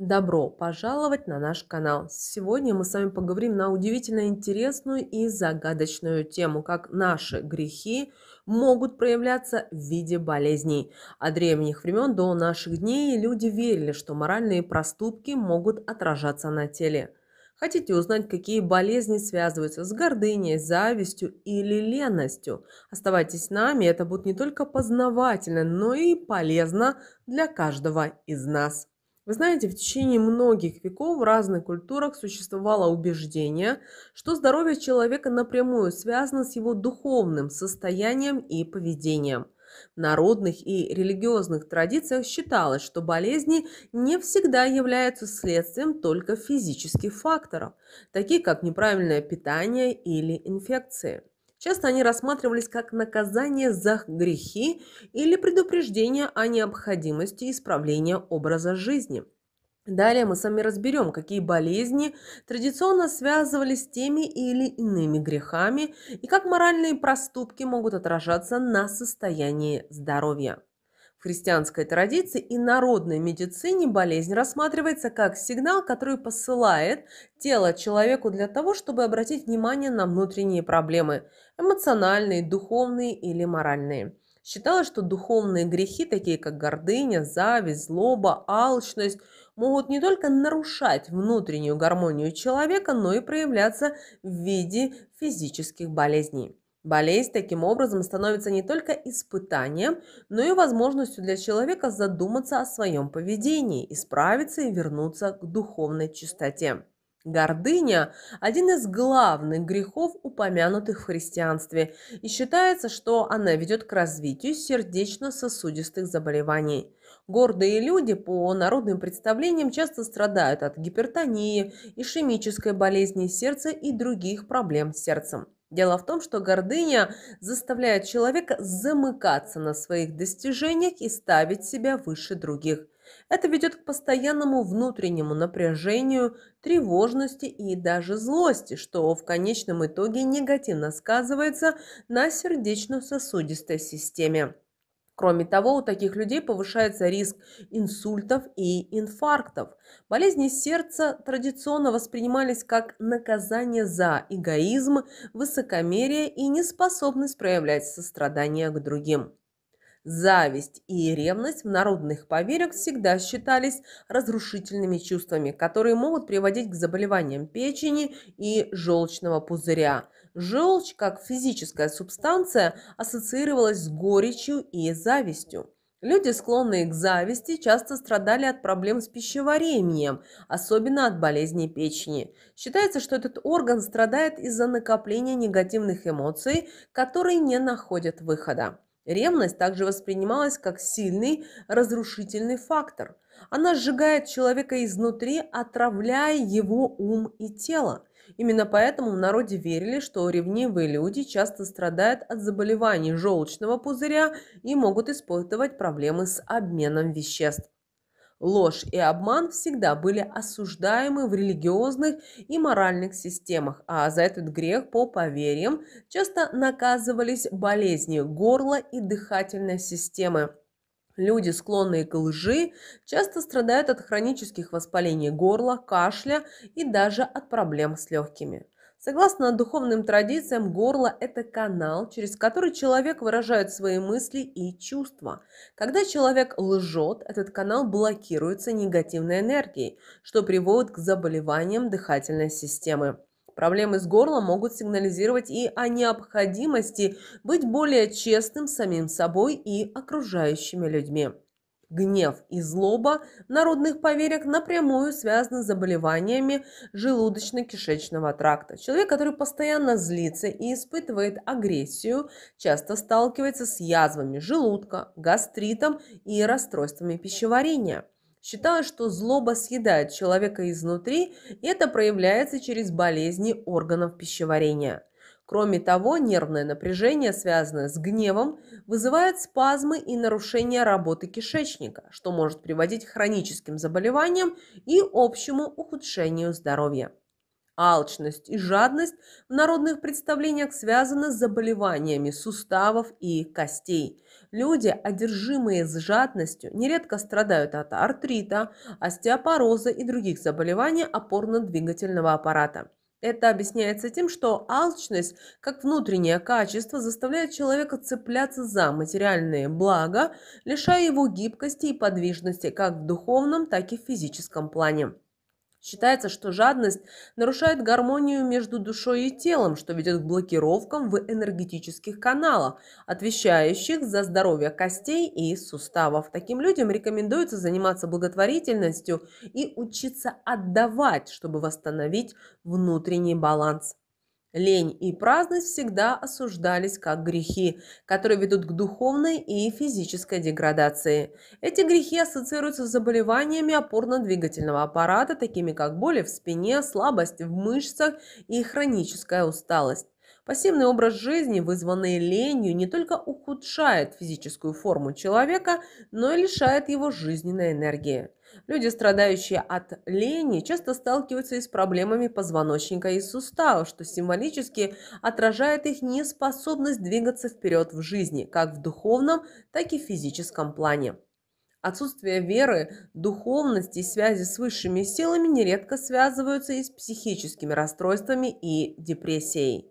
Добро пожаловать на наш канал! Сегодня мы с вами поговорим на удивительно интересную и загадочную тему, как наши грехи могут проявляться в виде болезней. От древних времен до наших дней люди верили, что моральные проступки могут отражаться на теле. Хотите узнать, какие болезни связываются с гордыней, завистью или ленностью? Оставайтесь с нами, это будет не только познавательно, но и полезно для каждого из нас. Вы знаете, в течение многих веков в разных культурах существовало убеждение, что здоровье человека напрямую связано с его духовным состоянием и поведением. В народных и религиозных традициях считалось, что болезни не всегда являются следствием только физических факторов, таких как неправильное питание или инфекции. Часто они рассматривались как наказание за грехи или предупреждение о необходимости исправления образа жизни. Далее мы с вами разберем, какие болезни традиционно связывались с теми или иными грехами и как моральные проступки могут отражаться на состоянии здоровья. В христианской традиции и народной медицине болезнь рассматривается как сигнал, который посылает тело человеку для того, чтобы обратить внимание на внутренние проблемы – эмоциональные, духовные или моральные. Считалось, что духовные грехи, такие как гордыня, зависть, злоба, алчность, могут не только нарушать внутреннюю гармонию человека, но и проявляться в виде физических болезней. Болезнь таким образом становится не только испытанием, но и возможностью для человека задуматься о своем поведении, исправиться и вернуться к духовной чистоте. Гордыня – один из главных грехов, упомянутых в христианстве, и считается, что она ведет к развитию сердечно-сосудистых заболеваний. Гордые люди по народным представлениям часто страдают от гипертонии, ишемической болезни сердца и других проблем с сердцем. Дело в том, что гордыня заставляет человека замыкаться на своих достижениях и ставить себя выше других. Это ведет к постоянному внутреннему напряжению, тревожности и даже злости, что в конечном итоге негативно сказывается на сердечно-сосудистой системе. Кроме того, у таких людей повышается риск инсультов и инфарктов. Болезни сердца традиционно воспринимались как наказание за эгоизм, высокомерие и неспособность проявлять сострадание к другим. Зависть и ревность в народных поверьях всегда считались разрушительными чувствами, которые могут приводить к заболеваниям печени и желчного пузыря – Желчь, как физическая субстанция, ассоциировалась с горечью и завистью. Люди, склонные к зависти, часто страдали от проблем с пищеварением, особенно от болезней печени. Считается, что этот орган страдает из-за накопления негативных эмоций, которые не находят выхода. Ревность также воспринималась как сильный разрушительный фактор. Она сжигает человека изнутри, отравляя его ум и тело. Именно поэтому в народе верили, что ревнивые люди часто страдают от заболеваний желчного пузыря и могут испытывать проблемы с обменом веществ ложь и обман всегда были осуждаемы в религиозных и моральных системах, а за этот грех по поверьям часто наказывались болезни горла и дыхательной системы. Люди, склонные к лжи, часто страдают от хронических воспалений горла, кашля и даже от проблем с легкими. Согласно духовным традициям, горло – это канал, через который человек выражает свои мысли и чувства. Когда человек лжет, этот канал блокируется негативной энергией, что приводит к заболеваниям дыхательной системы. Проблемы с горлом могут сигнализировать и о необходимости быть более честным самим собой и окружающими людьми гнев и злоба народных поверек напрямую связаны с заболеваниями желудочно-кишечного тракта. Человек, который постоянно злится и испытывает агрессию, часто сталкивается с язвами желудка, гастритом и расстройствами пищеварения. Считаю, что злоба съедает человека изнутри, и это проявляется через болезни органов пищеварения. Кроме того, нервное напряжение, связанное с гневом, вызывает спазмы и нарушение работы кишечника, что может приводить к хроническим заболеваниям и общему ухудшению здоровья. Алчность и жадность в народных представлениях связаны с заболеваниями суставов и костей. Люди, одержимые с жадностью, нередко страдают от артрита, остеопороза и других заболеваний опорно-двигательного аппарата – это объясняется тем, что алчность, как внутреннее качество, заставляет человека цепляться за материальные блага, лишая его гибкости и подвижности как в духовном, так и в физическом плане. Считается, что жадность нарушает гармонию между душой и телом, что ведет к блокировкам в энергетических каналах, отвечающих за здоровье костей и суставов. Таким людям рекомендуется заниматься благотворительностью и учиться отдавать, чтобы восстановить внутренний баланс. Лень и праздность всегда осуждались как грехи, которые ведут к духовной и физической деградации. Эти грехи ассоциируются с заболеваниями опорно-двигательного аппарата, такими как боли в спине, слабость в мышцах и хроническая усталость. Пассивный образ жизни, вызванный ленью, не только ухудшает физическую форму человека, но и лишает его жизненной энергии. Люди, страдающие от лени, часто сталкиваются и с проблемами позвоночника и сустава, что символически отражает их неспособность двигаться вперед в жизни, как в духовном, так и в физическом плане. Отсутствие веры, духовности и связи с высшими силами нередко связываются и с психическими расстройствами и депрессией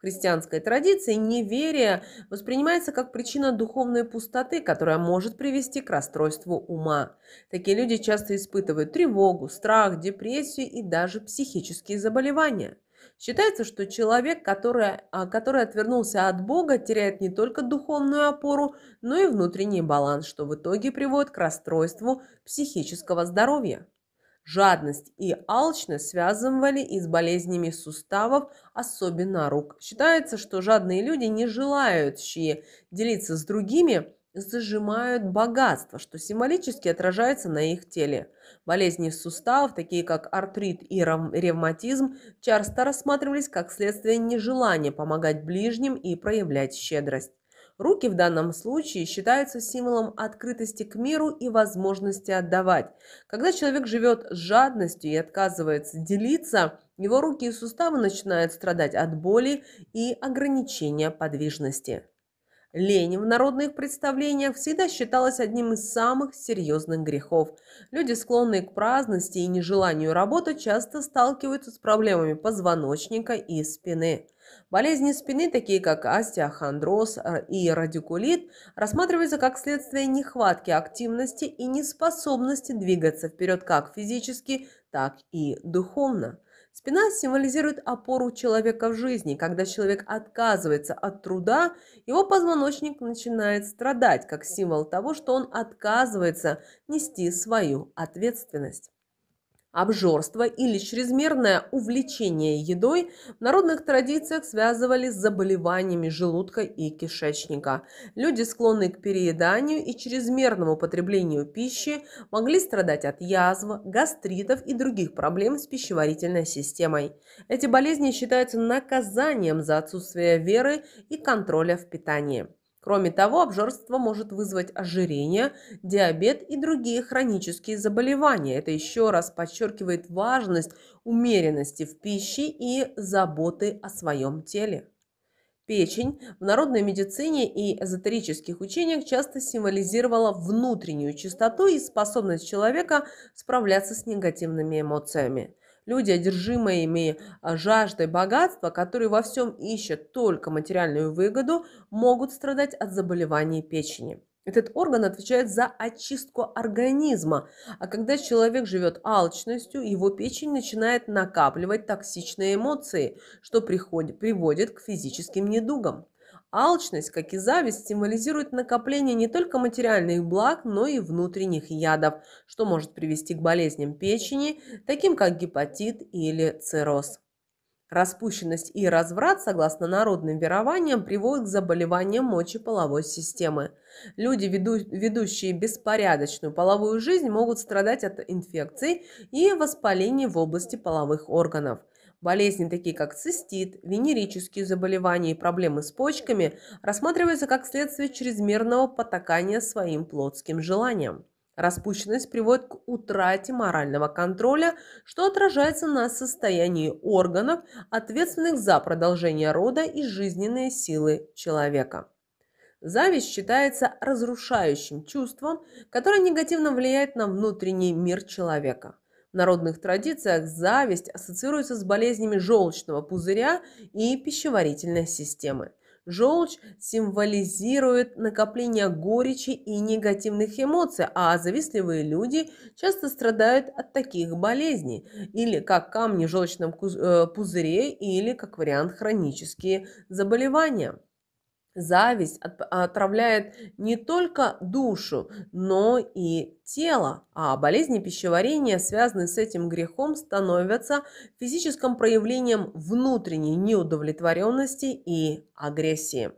христианской традиции неверие воспринимается как причина духовной пустоты, которая может привести к расстройству ума. Такие люди часто испытывают тревогу, страх, депрессию и даже психические заболевания. Считается, что человек, который, а, который отвернулся от Бога, теряет не только духовную опору, но и внутренний баланс, что в итоге приводит к расстройству психического здоровья. Жадность и алчность связывали и с болезнями суставов, особенно рук. Считается, что жадные люди, не желающие делиться с другими, зажимают богатство, что символически отражается на их теле. Болезни суставов, такие как артрит и ревматизм, часто рассматривались как следствие нежелания помогать ближним и проявлять щедрость. Руки в данном случае считаются символом открытости к миру и возможности отдавать. Когда человек живет с жадностью и отказывается делиться, его руки и суставы начинают страдать от боли и ограничения подвижности. Лень в народных представлениях всегда считалась одним из самых серьезных грехов. Люди, склонные к праздности и нежеланию работать, часто сталкиваются с проблемами позвоночника и спины. Болезни спины, такие как остеохондроз и радикулит, рассматриваются как следствие нехватки активности и неспособности двигаться вперед как физически, так и духовно. Спина символизирует опору человека в жизни. Когда человек отказывается от труда, его позвоночник начинает страдать, как символ того, что он отказывается нести свою ответственность. Обжорство или чрезмерное увлечение едой в народных традициях связывали с заболеваниями желудка и кишечника. Люди, склонные к перееданию и чрезмерному потреблению пищи, могли страдать от язв, гастритов и других проблем с пищеварительной системой. Эти болезни считаются наказанием за отсутствие веры и контроля в питании. Кроме того, обжорство может вызвать ожирение, диабет и другие хронические заболевания. Это еще раз подчеркивает важность умеренности в пище и заботы о своем теле. Печень в народной медицине и эзотерических учениях часто символизировала внутреннюю чистоту и способность человека справляться с негативными эмоциями. Люди, одержимые ими а, жаждой богатства, которые во всем ищут только материальную выгоду, могут страдать от заболеваний печени. Этот орган отвечает за очистку организма, а когда человек живет алчностью, его печень начинает накапливать токсичные эмоции, что приходит, приводит к физическим недугам. Алчность, как и зависть, символизирует накопление не только материальных благ, но и внутренних ядов, что может привести к болезням печени, таким как гепатит или цирроз. Распущенность и разврат, согласно народным верованиям, приводят к заболеваниям мочеполовой системы. Люди, веду, ведущие беспорядочную половую жизнь, могут страдать от инфекций и воспалений в области половых органов. Болезни, такие как цистит, венерические заболевания и проблемы с почками, рассматриваются как следствие чрезмерного потакания своим плотским желаниям. Распущенность приводит к утрате морального контроля, что отражается на состоянии органов, ответственных за продолжение рода и жизненные силы человека. Зависть считается разрушающим чувством, которое негативно влияет на внутренний мир человека народных традициях зависть ассоциируется с болезнями желчного пузыря и пищеварительной системы. Желчь символизирует накопление горечи и негативных эмоций, а завистливые люди часто страдают от таких болезней, или как камни в желчном э, пузыре, или как вариант хронические заболевания. Зависть отравляет не только душу, но и тело, а болезни пищеварения, связанные с этим грехом, становятся физическим проявлением внутренней неудовлетворенности и агрессии.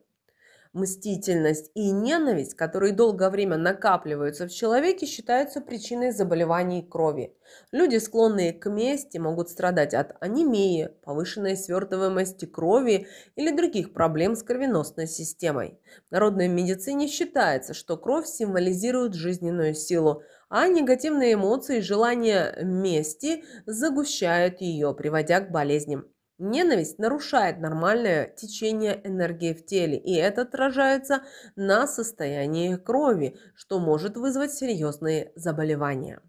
Мстительность и ненависть, которые долгое время накапливаются в человеке, считаются причиной заболеваний крови. Люди, склонные к мести, могут страдать от анемии, повышенной свертываемости крови или других проблем с кровеносной системой. В народной медицине считается, что кровь символизирует жизненную силу, а негативные эмоции и желание мести загущают ее, приводя к болезням. Ненависть нарушает нормальное течение энергии в теле, и это отражается на состоянии крови, что может вызвать серьезные заболевания.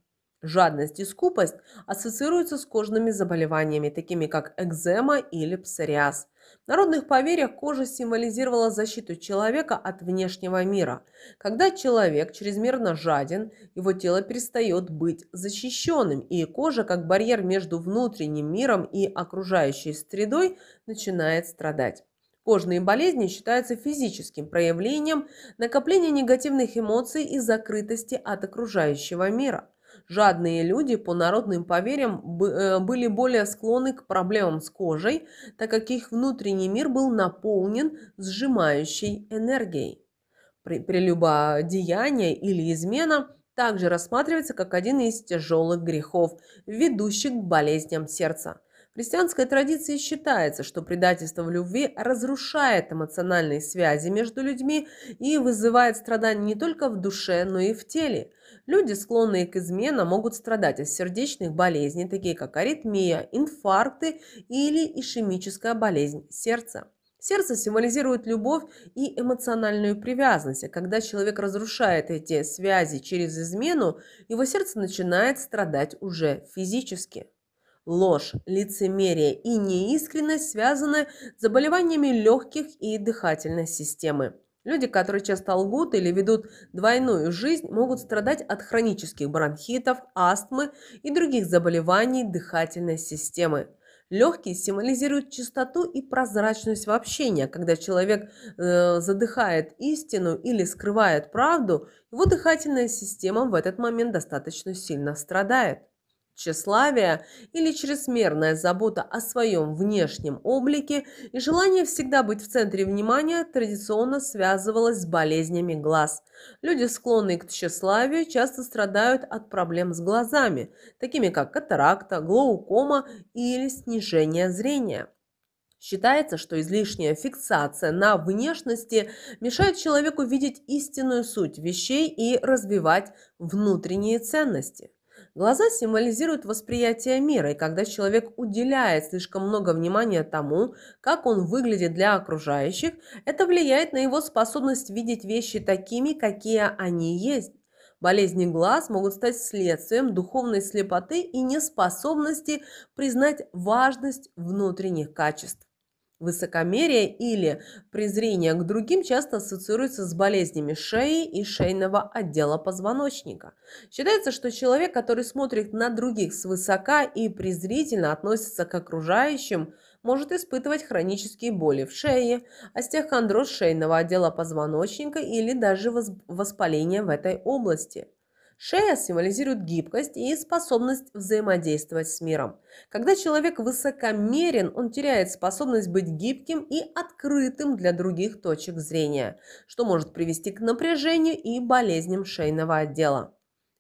Жадность и скупость ассоциируются с кожными заболеваниями, такими как экзема или псориаз. В народных поверьях кожа символизировала защиту человека от внешнего мира. Когда человек чрезмерно жаден, его тело перестает быть защищенным, и кожа, как барьер между внутренним миром и окружающей средой, начинает страдать. Кожные болезни считаются физическим проявлением накопления негативных эмоций и закрытости от окружающего мира жадные люди по народным поверьям э, были более склонны к проблемам с кожей, так как их внутренний мир был наполнен сжимающей энергией. Прелюбодеяние или измена также рассматривается как один из тяжелых грехов, ведущих к болезням сердца – в христианской традиции считается, что предательство в любви разрушает эмоциональные связи между людьми и вызывает страдания не только в душе, но и в теле. Люди, склонные к изменам, могут страдать от сердечных болезней, такие как аритмия, инфаркты или ишемическая болезнь сердца. Сердце символизирует любовь и эмоциональную привязанность. А когда человек разрушает эти связи через измену, его сердце начинает страдать уже физически ложь, лицемерие и неискренность связаны с заболеваниями легких и дыхательной системы. Люди, которые часто лгут или ведут двойную жизнь, могут страдать от хронических бронхитов, астмы и других заболеваний дыхательной системы. Легкие символизируют чистоту и прозрачность в общении. Когда человек э, задыхает истину или скрывает правду, его дыхательная система в этот момент достаточно сильно страдает. Тщеславие или чрезмерная забота о своем внешнем облике и желание всегда быть в центре внимания традиционно связывалось с болезнями глаз. Люди, склонные к тщеславию, часто страдают от проблем с глазами, такими как катаракта, глаукома или снижение зрения. Считается, что излишняя фиксация на внешности мешает человеку видеть истинную суть вещей и развивать внутренние ценности. Глаза символизируют восприятие мира, и когда человек уделяет слишком много внимания тому, как он выглядит для окружающих, это влияет на его способность видеть вещи такими, какие они есть. Болезни глаз могут стать следствием духовной слепоты и неспособности признать важность внутренних качеств. Высокомерие или презрение к другим часто ассоциируется с болезнями шеи и шейного отдела позвоночника. Считается, что человек, который смотрит на других свысока и презрительно относится к окружающим, может испытывать хронические боли в шее, остеохондроз шейного отдела позвоночника или даже воспаление в этой области – Шея символизирует гибкость и способность взаимодействовать с миром. Когда человек высокомерен, он теряет способность быть гибким и открытым для других точек зрения, что может привести к напряжению и болезням шейного отдела.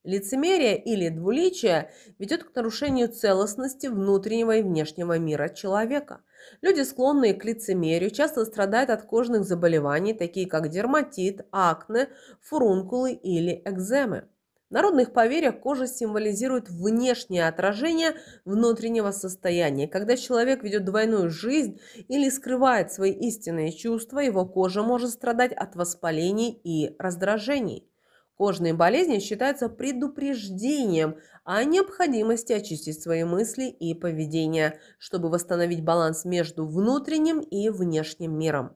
Лицемерие или двуличие ведет к нарушению целостности внутреннего и внешнего мира человека. Люди, склонные к лицемерию, часто страдают от кожных заболеваний, такие как дерматит, акне, фурункулы или экземы народных поверьях кожа символизирует внешнее отражение внутреннего состояния. Когда человек ведет двойную жизнь или скрывает свои истинные чувства, его кожа может страдать от воспалений и раздражений. Кожные болезни считаются предупреждением о необходимости очистить свои мысли и поведение, чтобы восстановить баланс между внутренним и внешним миром.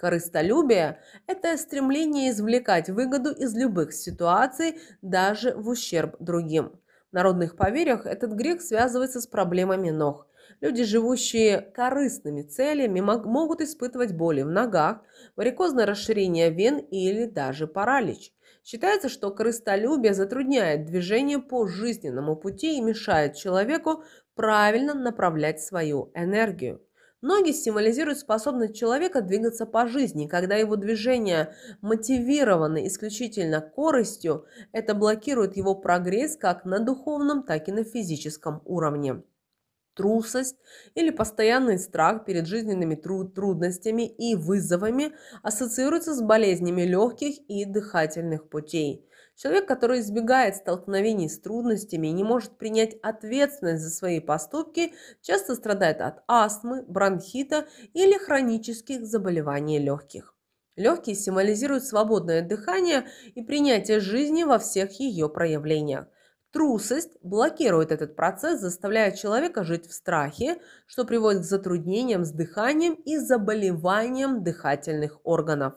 Корыстолюбие – это стремление извлекать выгоду из любых ситуаций, даже в ущерб другим. В народных поверьях этот грех связывается с проблемами ног. Люди, живущие корыстными целями, могут испытывать боли в ногах, варикозное расширение вен или даже паралич. Считается, что корыстолюбие затрудняет движение по жизненному пути и мешает человеку правильно направлять свою энергию. Ноги символизируют способность человека двигаться по жизни. Когда его движения мотивированы исключительно корыстью, это блокирует его прогресс как на духовном, так и на физическом уровне трусость или постоянный страх перед жизненными трудностями и вызовами ассоциируется с болезнями легких и дыхательных путей. Человек, который избегает столкновений с трудностями и не может принять ответственность за свои поступки, часто страдает от астмы, бронхита или хронических заболеваний легких. Легкие символизируют свободное дыхание и принятие жизни во всех ее проявлениях. Трусость блокирует этот процесс, заставляя человека жить в страхе, что приводит к затруднениям с дыханием и заболеваниям дыхательных органов.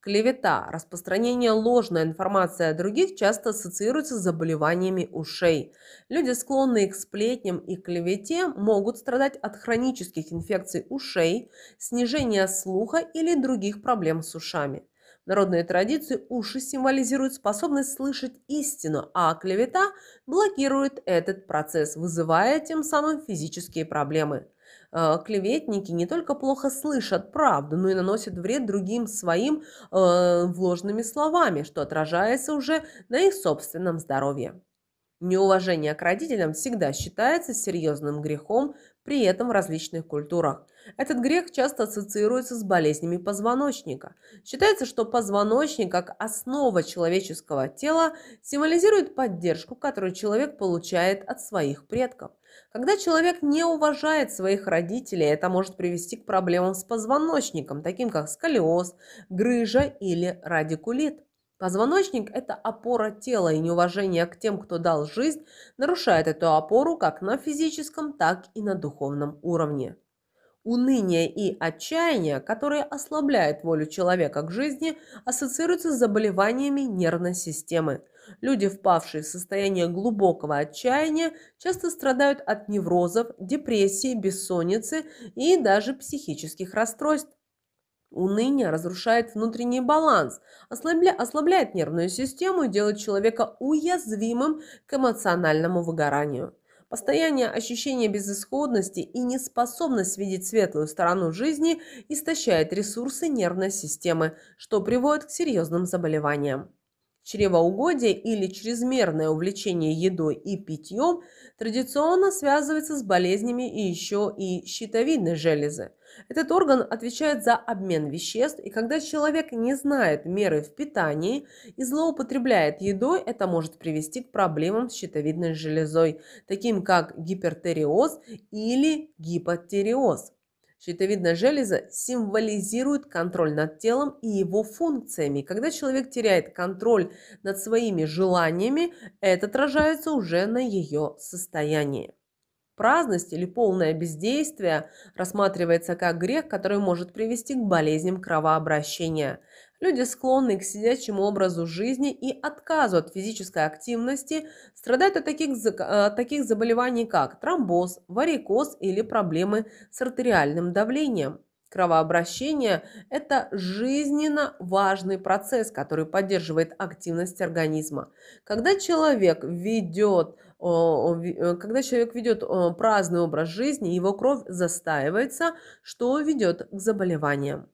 Клевета, распространение ложной информации о других часто ассоциируется с заболеваниями ушей. Люди, склонные к сплетням и клевете, могут страдать от хронических инфекций ушей, снижения слуха или других проблем с ушами. В народной традиции уши символизируют способность слышать истину, а клевета блокирует этот процесс, вызывая тем самым физические проблемы – Э, клеветники не только плохо слышат правду, но и наносят вред другим своим э, вложенными словами, что отражается уже на их собственном здоровье. Неуважение к родителям всегда считается серьезным грехом, при этом в различных культурах. Этот грех часто ассоциируется с болезнями позвоночника. Считается, что позвоночник, как основа человеческого тела, символизирует поддержку, которую человек получает от своих предков. Когда человек не уважает своих родителей, это может привести к проблемам с позвоночником, таким как сколиоз, грыжа или радикулит. Позвоночник – это опора тела, и неуважение к тем, кто дал жизнь, нарушает эту опору как на физическом, так и на духовном уровне. Уныние и отчаяние, которые ослабляют волю человека к жизни, ассоциируются с заболеваниями нервной системы – Люди, впавшие в состояние глубокого отчаяния, часто страдают от неврозов, депрессии, бессонницы и даже психических расстройств. Уныние разрушает внутренний баланс, ослабляет нервную систему и делает человека уязвимым к эмоциональному выгоранию. Постоянное ощущение безысходности и неспособность видеть светлую сторону жизни истощает ресурсы нервной системы, что приводит к серьезным заболеваниям. Чревоугодие или чрезмерное увлечение едой и питьем традиционно связывается с болезнями и еще и щитовидной железы. Этот орган отвечает за обмен веществ, и когда человек не знает меры в питании и злоупотребляет едой, это может привести к проблемам с щитовидной железой, таким как гипертериоз или гипотериоз. Щитовидная железа символизирует контроль над телом и его функциями. Когда человек теряет контроль над своими желаниями, это отражается уже на ее состоянии. Праздность или полное бездействие рассматривается как грех, который может привести к болезням кровообращения. Люди склонные к сидячему образу жизни и отказу от физической активности страдают от таких, э, от таких заболеваний, как тромбоз, варикоз или проблемы с артериальным давлением. Кровообращение – это жизненно важный процесс, который поддерживает активность организма. Когда человек ведет, э, когда человек ведет праздный образ жизни, его кровь застаивается, что ведет к заболеваниям.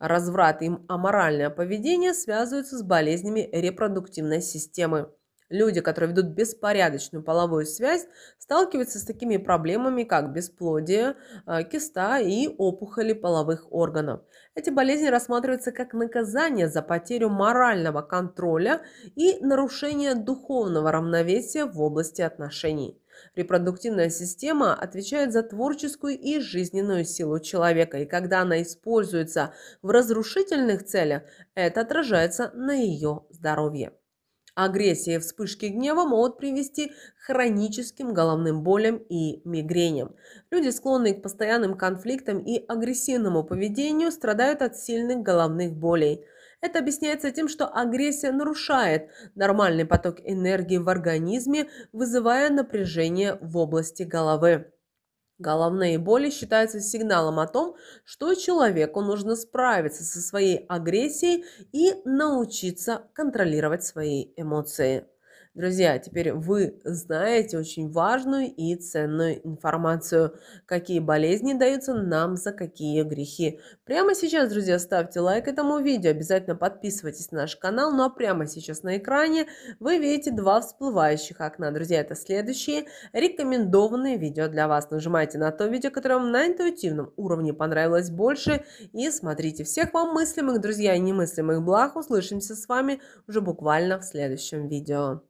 Разврат и аморальное поведение связываются с болезнями репродуктивной системы. Люди, которые ведут беспорядочную половую связь, сталкиваются с такими проблемами, как бесплодие, э, киста и опухоли половых органов. Эти болезни рассматриваются как наказание за потерю морального контроля и нарушение духовного равновесия в области отношений. Репродуктивная система отвечает за творческую и жизненную силу человека, и когда она используется в разрушительных целях, это отражается на ее здоровье. Агрессия и вспышки гнева могут привести к хроническим головным болям и мигреням. Люди, склонные к постоянным конфликтам и агрессивному поведению, страдают от сильных головных болей – это объясняется тем, что агрессия нарушает нормальный поток энергии в организме, вызывая напряжение в области головы. Головные боли считаются сигналом о том, что человеку нужно справиться со своей агрессией и научиться контролировать свои эмоции. Друзья, теперь вы знаете очень важную и ценную информацию, какие болезни даются нам за какие грехи. Прямо сейчас, друзья, ставьте лайк этому видео, обязательно подписывайтесь на наш канал, ну а прямо сейчас на экране вы видите два всплывающих окна. Друзья, это следующие рекомендованные видео для вас. Нажимайте на то видео, которое вам на интуитивном уровне понравилось больше и смотрите всех вам мыслимых, друзья, и немыслимых благ. Услышимся с вами уже буквально в следующем видео.